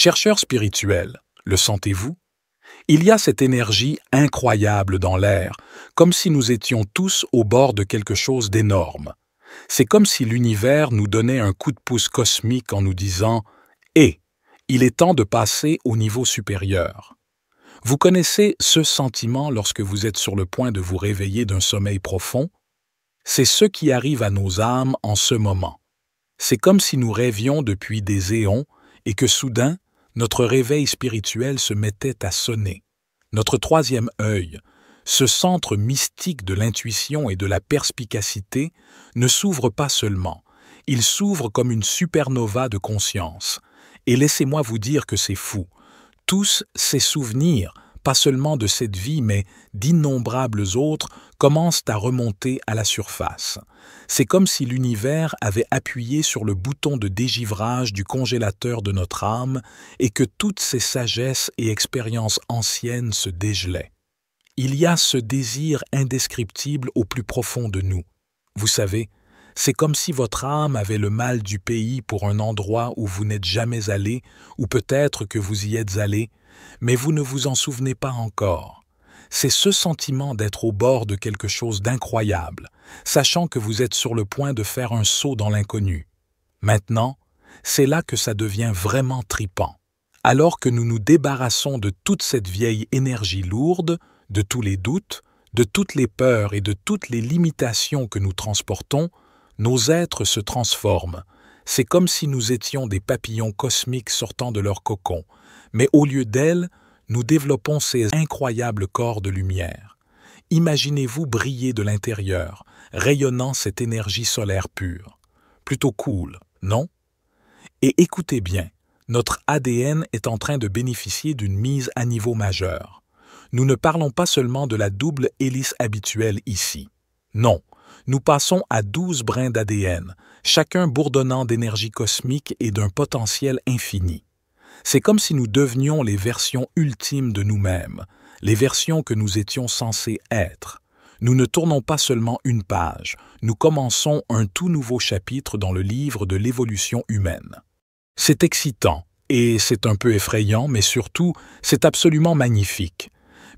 Chercheur spirituel, le sentez-vous Il y a cette énergie incroyable dans l'air, comme si nous étions tous au bord de quelque chose d'énorme. C'est comme si l'univers nous donnait un coup de pouce cosmique en nous disant eh, « il est temps de passer au niveau supérieur ». Vous connaissez ce sentiment lorsque vous êtes sur le point de vous réveiller d'un sommeil profond C'est ce qui arrive à nos âmes en ce moment. C'est comme si nous rêvions depuis des éons et que soudain, notre réveil spirituel se mettait à sonner. Notre troisième œil, ce centre mystique de l'intuition et de la perspicacité, ne s'ouvre pas seulement, il s'ouvre comme une supernova de conscience. Et laissez-moi vous dire que c'est fou. Tous ces souvenirs, pas seulement de cette vie, mais d'innombrables autres, commencent à remonter à la surface. C'est comme si l'univers avait appuyé sur le bouton de dégivrage du congélateur de notre âme et que toutes ces sagesses et expériences anciennes se dégelaient. Il y a ce désir indescriptible au plus profond de nous. Vous savez, c'est comme si votre âme avait le mal du pays pour un endroit où vous n'êtes jamais allé, ou peut-être que vous y êtes allé, mais vous ne vous en souvenez pas encore. C'est ce sentiment d'être au bord de quelque chose d'incroyable, sachant que vous êtes sur le point de faire un saut dans l'inconnu. Maintenant, c'est là que ça devient vraiment tripant. Alors que nous nous débarrassons de toute cette vieille énergie lourde, de tous les doutes, de toutes les peurs et de toutes les limitations que nous transportons, nos êtres se transforment. C'est comme si nous étions des papillons cosmiques sortant de leur cocon, mais au lieu d'elle, nous développons ces incroyables corps de lumière. Imaginez-vous briller de l'intérieur, rayonnant cette énergie solaire pure. Plutôt cool, non Et écoutez bien, notre ADN est en train de bénéficier d'une mise à niveau majeur. Nous ne parlons pas seulement de la double hélice habituelle ici. Non, nous passons à douze brins d'ADN, chacun bourdonnant d'énergie cosmique et d'un potentiel infini. C'est comme si nous devenions les versions ultimes de nous-mêmes, les versions que nous étions censés être. Nous ne tournons pas seulement une page, nous commençons un tout nouveau chapitre dans le livre de l'évolution humaine. C'est excitant, et c'est un peu effrayant, mais surtout, c'est absolument magnifique.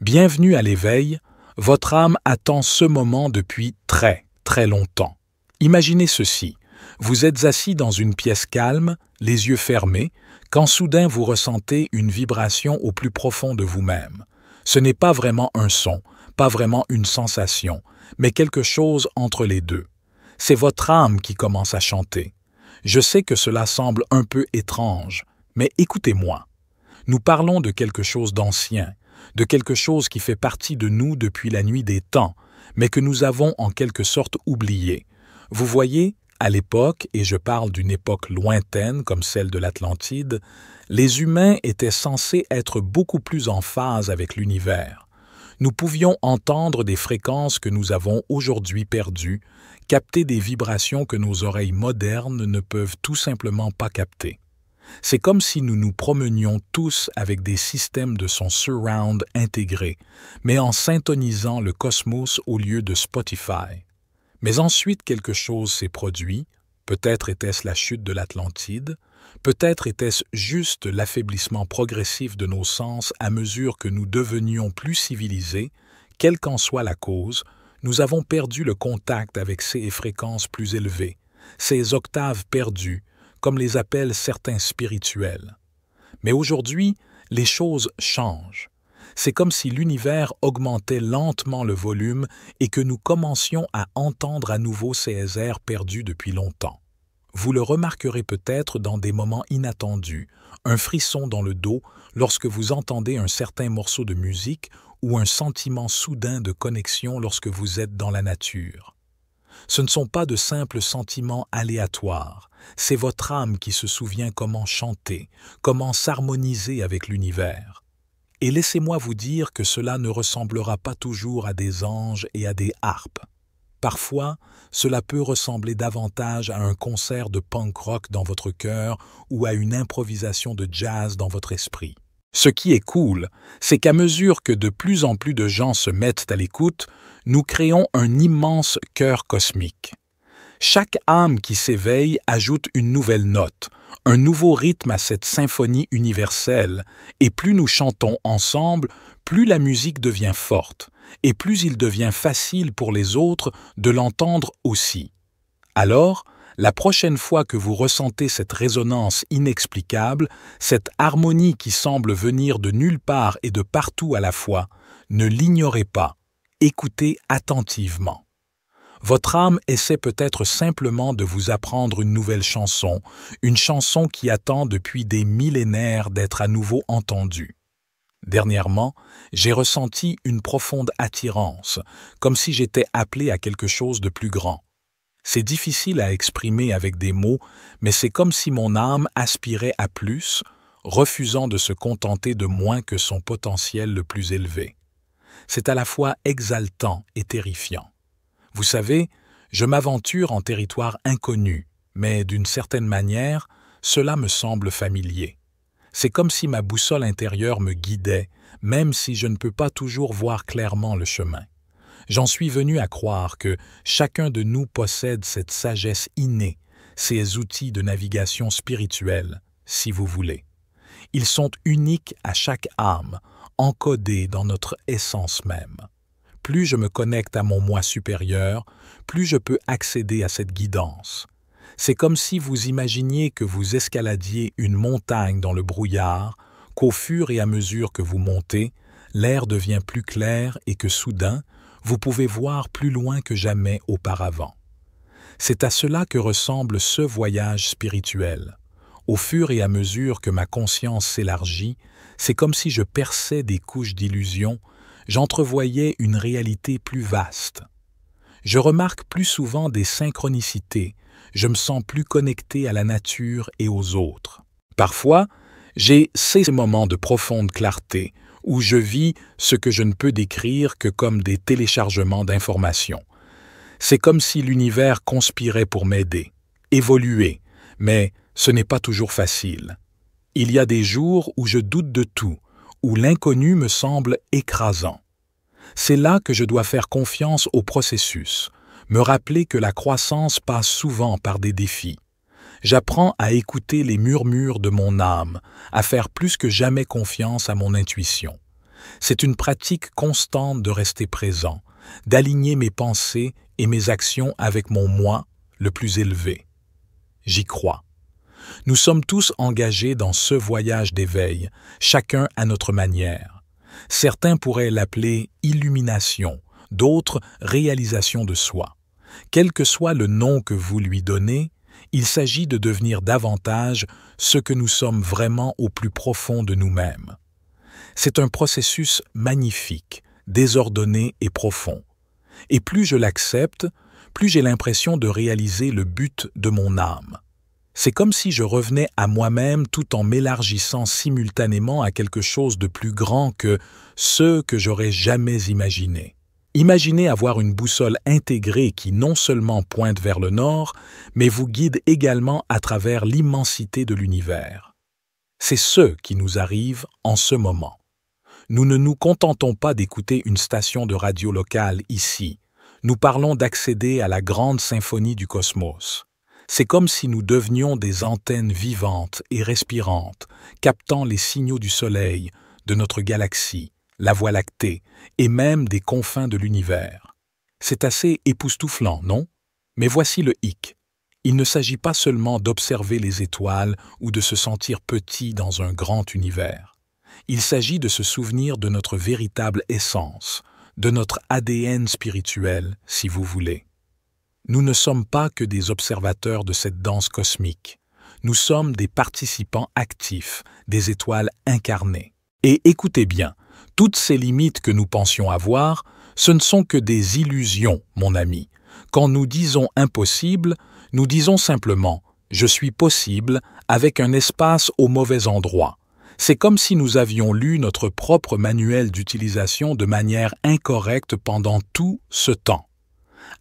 Bienvenue à l'éveil, votre âme attend ce moment depuis très, très longtemps. Imaginez ceci. Vous êtes assis dans une pièce calme, les yeux fermés, quand soudain vous ressentez une vibration au plus profond de vous-même. Ce n'est pas vraiment un son, pas vraiment une sensation, mais quelque chose entre les deux. C'est votre âme qui commence à chanter. Je sais que cela semble un peu étrange, mais écoutez-moi. Nous parlons de quelque chose d'ancien, de quelque chose qui fait partie de nous depuis la nuit des temps, mais que nous avons en quelque sorte oublié. Vous voyez, à l'époque, et je parle d'une époque lointaine comme celle de l'Atlantide, les humains étaient censés être beaucoup plus en phase avec l'univers. Nous pouvions entendre des fréquences que nous avons aujourd'hui perdues, capter des vibrations que nos oreilles modernes ne peuvent tout simplement pas capter. C'est comme si nous nous promenions tous avec des systèmes de son surround intégrés, mais en syntonisant le cosmos au lieu de Spotify. Mais ensuite quelque chose s'est produit, peut-être était-ce la chute de l'Atlantide, peut-être était-ce juste l'affaiblissement progressif de nos sens à mesure que nous devenions plus civilisés, quelle qu'en soit la cause, nous avons perdu le contact avec ces fréquences plus élevées, ces octaves perdues, comme les appellent certains spirituels. Mais aujourd'hui, les choses changent c'est comme si l'univers augmentait lentement le volume et que nous commencions à entendre à nouveau ces airs perdus depuis longtemps. Vous le remarquerez peut-être dans des moments inattendus, un frisson dans le dos lorsque vous entendez un certain morceau de musique ou un sentiment soudain de connexion lorsque vous êtes dans la nature. Ce ne sont pas de simples sentiments aléatoires, c'est votre âme qui se souvient comment chanter, comment s'harmoniser avec l'univers. Et laissez-moi vous dire que cela ne ressemblera pas toujours à des anges et à des harpes. Parfois, cela peut ressembler davantage à un concert de punk rock dans votre cœur ou à une improvisation de jazz dans votre esprit. Ce qui est cool, c'est qu'à mesure que de plus en plus de gens se mettent à l'écoute, nous créons un immense cœur cosmique. Chaque âme qui s'éveille ajoute une nouvelle note, un nouveau rythme à cette symphonie universelle, et plus nous chantons ensemble, plus la musique devient forte, et plus il devient facile pour les autres de l'entendre aussi. Alors, la prochaine fois que vous ressentez cette résonance inexplicable, cette harmonie qui semble venir de nulle part et de partout à la fois, ne l'ignorez pas, écoutez attentivement. Votre âme essaie peut-être simplement de vous apprendre une nouvelle chanson, une chanson qui attend depuis des millénaires d'être à nouveau entendue. Dernièrement, j'ai ressenti une profonde attirance, comme si j'étais appelé à quelque chose de plus grand. C'est difficile à exprimer avec des mots, mais c'est comme si mon âme aspirait à plus, refusant de se contenter de moins que son potentiel le plus élevé. C'est à la fois exaltant et terrifiant. Vous savez, je m'aventure en territoire inconnu, mais d'une certaine manière, cela me semble familier. C'est comme si ma boussole intérieure me guidait, même si je ne peux pas toujours voir clairement le chemin. J'en suis venu à croire que chacun de nous possède cette sagesse innée, ces outils de navigation spirituelle, si vous voulez. Ils sont uniques à chaque âme, encodés dans notre essence même. Plus je me connecte à mon moi supérieur, plus je peux accéder à cette guidance. C'est comme si vous imaginiez que vous escaladiez une montagne dans le brouillard, qu'au fur et à mesure que vous montez, l'air devient plus clair et que soudain, vous pouvez voir plus loin que jamais auparavant. C'est à cela que ressemble ce voyage spirituel. Au fur et à mesure que ma conscience s'élargit, c'est comme si je perçais des couches d'illusions j'entrevoyais une réalité plus vaste. Je remarque plus souvent des synchronicités, je me sens plus connecté à la nature et aux autres. Parfois, j'ai ces moments de profonde clarté où je vis ce que je ne peux décrire que comme des téléchargements d'informations. C'est comme si l'univers conspirait pour m'aider, évoluer, mais ce n'est pas toujours facile. Il y a des jours où je doute de tout, où l'inconnu me semble écrasant. C'est là que je dois faire confiance au processus, me rappeler que la croissance passe souvent par des défis. J'apprends à écouter les murmures de mon âme, à faire plus que jamais confiance à mon intuition. C'est une pratique constante de rester présent, d'aligner mes pensées et mes actions avec mon moi le plus élevé. J'y crois. Nous sommes tous engagés dans ce voyage d'éveil, chacun à notre manière. Certains pourraient l'appeler illumination, d'autres réalisation de soi. Quel que soit le nom que vous lui donnez, il s'agit de devenir davantage ce que nous sommes vraiment au plus profond de nous-mêmes. C'est un processus magnifique, désordonné et profond. Et plus je l'accepte, plus j'ai l'impression de réaliser le but de mon âme. C'est comme si je revenais à moi-même tout en m'élargissant simultanément à quelque chose de plus grand que ce que j'aurais jamais imaginé. Imaginez avoir une boussole intégrée qui non seulement pointe vers le nord, mais vous guide également à travers l'immensité de l'univers. C'est ce qui nous arrive en ce moment. Nous ne nous contentons pas d'écouter une station de radio locale ici. Nous parlons d'accéder à la grande symphonie du cosmos. C'est comme si nous devenions des antennes vivantes et respirantes, captant les signaux du Soleil, de notre galaxie, la Voie lactée, et même des confins de l'univers. C'est assez époustouflant, non Mais voici le hic. Il ne s'agit pas seulement d'observer les étoiles ou de se sentir petit dans un grand univers. Il s'agit de se souvenir de notre véritable essence, de notre ADN spirituel, si vous voulez. Nous ne sommes pas que des observateurs de cette danse cosmique. Nous sommes des participants actifs, des étoiles incarnées. Et écoutez bien, toutes ces limites que nous pensions avoir, ce ne sont que des illusions, mon ami. Quand nous disons impossible, nous disons simplement je suis possible avec un espace au mauvais endroit. C'est comme si nous avions lu notre propre manuel d'utilisation de manière incorrecte pendant tout ce temps.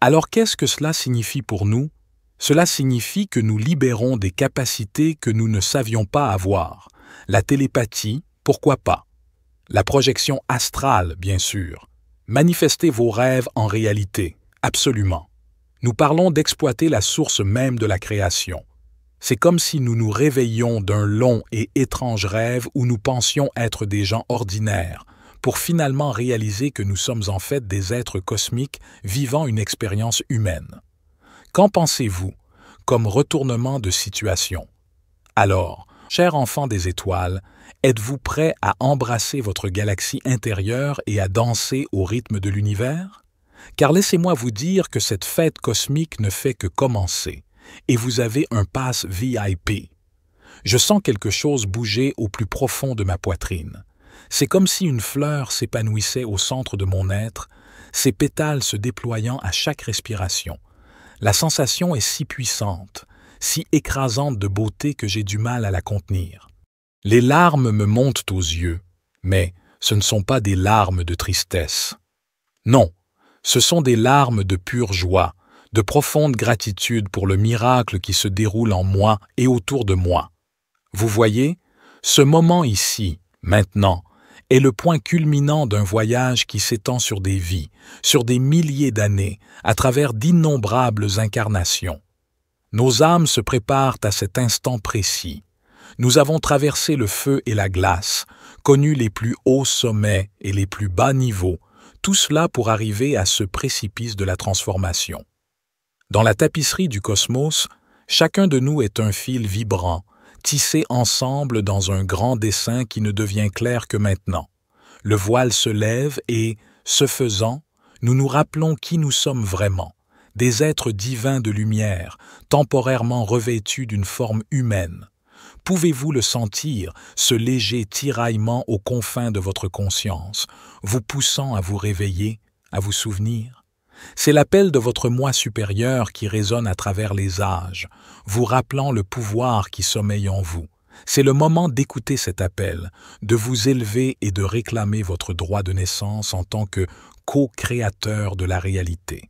Alors qu'est-ce que cela signifie pour nous Cela signifie que nous libérons des capacités que nous ne savions pas avoir. La télépathie, pourquoi pas La projection astrale, bien sûr. Manifestez vos rêves en réalité, absolument. Nous parlons d'exploiter la source même de la création. C'est comme si nous nous réveillions d'un long et étrange rêve où nous pensions être des gens ordinaires, pour finalement réaliser que nous sommes en fait des êtres cosmiques vivant une expérience humaine. Qu'en pensez-vous comme retournement de situation Alors, cher enfant des étoiles, êtes-vous prêt à embrasser votre galaxie intérieure et à danser au rythme de l'univers Car laissez-moi vous dire que cette fête cosmique ne fait que commencer, et vous avez un pass VIP. Je sens quelque chose bouger au plus profond de ma poitrine. C'est comme si une fleur s'épanouissait au centre de mon être, ses pétales se déployant à chaque respiration. La sensation est si puissante, si écrasante de beauté que j'ai du mal à la contenir. Les larmes me montent aux yeux, mais ce ne sont pas des larmes de tristesse. Non, ce sont des larmes de pure joie, de profonde gratitude pour le miracle qui se déroule en moi et autour de moi. Vous voyez, ce moment ici, maintenant, est le point culminant d'un voyage qui s'étend sur des vies, sur des milliers d'années, à travers d'innombrables incarnations. Nos âmes se préparent à cet instant précis. Nous avons traversé le feu et la glace, connu les plus hauts sommets et les plus bas niveaux, tout cela pour arriver à ce précipice de la transformation. Dans la tapisserie du cosmos, chacun de nous est un fil vibrant, tissés ensemble dans un grand dessin qui ne devient clair que maintenant. Le voile se lève et, ce faisant, nous nous rappelons qui nous sommes vraiment, des êtres divins de lumière, temporairement revêtus d'une forme humaine. Pouvez-vous le sentir, ce léger tiraillement aux confins de votre conscience, vous poussant à vous réveiller, à vous souvenir c'est l'appel de votre moi supérieur qui résonne à travers les âges, vous rappelant le pouvoir qui sommeille en vous. C'est le moment d'écouter cet appel, de vous élever et de réclamer votre droit de naissance en tant que co-créateur de la réalité.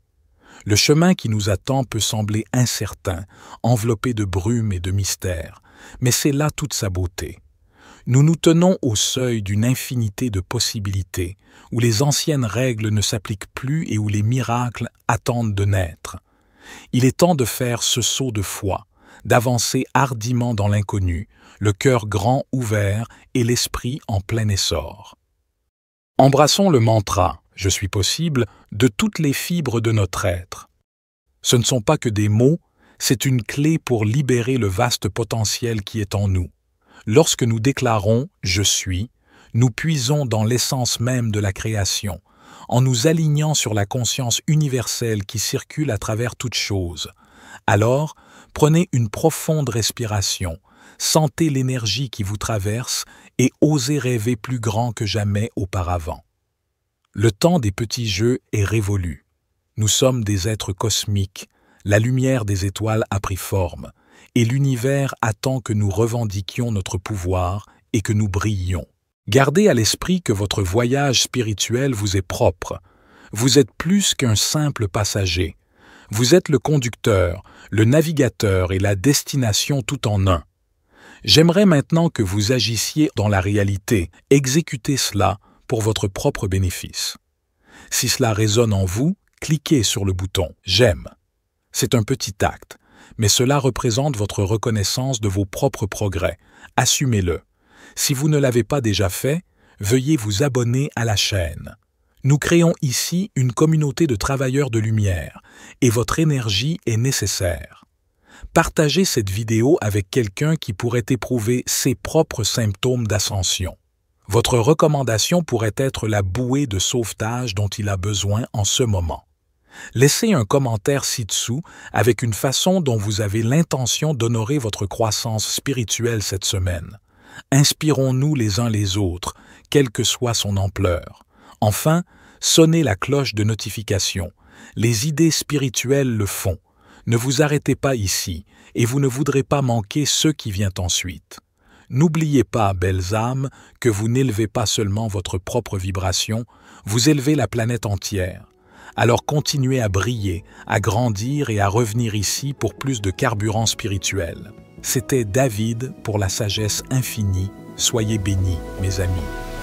Le chemin qui nous attend peut sembler incertain, enveloppé de brume et de mystère, mais c'est là toute sa beauté nous nous tenons au seuil d'une infinité de possibilités, où les anciennes règles ne s'appliquent plus et où les miracles attendent de naître. Il est temps de faire ce saut de foi, d'avancer hardiment dans l'inconnu, le cœur grand ouvert et l'esprit en plein essor. Embrassons le mantra, je suis possible, de toutes les fibres de notre être. Ce ne sont pas que des mots, c'est une clé pour libérer le vaste potentiel qui est en nous Lorsque nous déclarons « Je suis », nous puisons dans l'essence même de la création, en nous alignant sur la conscience universelle qui circule à travers toute chose. Alors, prenez une profonde respiration, sentez l'énergie qui vous traverse et osez rêver plus grand que jamais auparavant. Le temps des petits jeux est révolu. Nous sommes des êtres cosmiques, la lumière des étoiles a pris forme, et l'univers attend que nous revendiquions notre pouvoir et que nous brillions. Gardez à l'esprit que votre voyage spirituel vous est propre. Vous êtes plus qu'un simple passager. Vous êtes le conducteur, le navigateur et la destination tout en un. J'aimerais maintenant que vous agissiez dans la réalité, exécutez cela pour votre propre bénéfice. Si cela résonne en vous, cliquez sur le bouton J'aime. C'est un petit acte, mais cela représente votre reconnaissance de vos propres progrès. Assumez-le. Si vous ne l'avez pas déjà fait, veuillez vous abonner à la chaîne. Nous créons ici une communauté de travailleurs de lumière, et votre énergie est nécessaire. Partagez cette vidéo avec quelqu'un qui pourrait éprouver ses propres symptômes d'ascension. Votre recommandation pourrait être la bouée de sauvetage dont il a besoin en ce moment laissez un commentaire ci-dessous avec une façon dont vous avez l'intention d'honorer votre croissance spirituelle cette semaine. Inspirons-nous les uns les autres, quelle que soit son ampleur. Enfin, sonnez la cloche de notification. Les idées spirituelles le font. Ne vous arrêtez pas ici, et vous ne voudrez pas manquer ce qui vient ensuite. N'oubliez pas, belles âmes, que vous n'élevez pas seulement votre propre vibration, vous élevez la planète entière alors continuez à briller, à grandir et à revenir ici pour plus de carburant spirituel. C'était David pour la sagesse infinie. Soyez bénis, mes amis.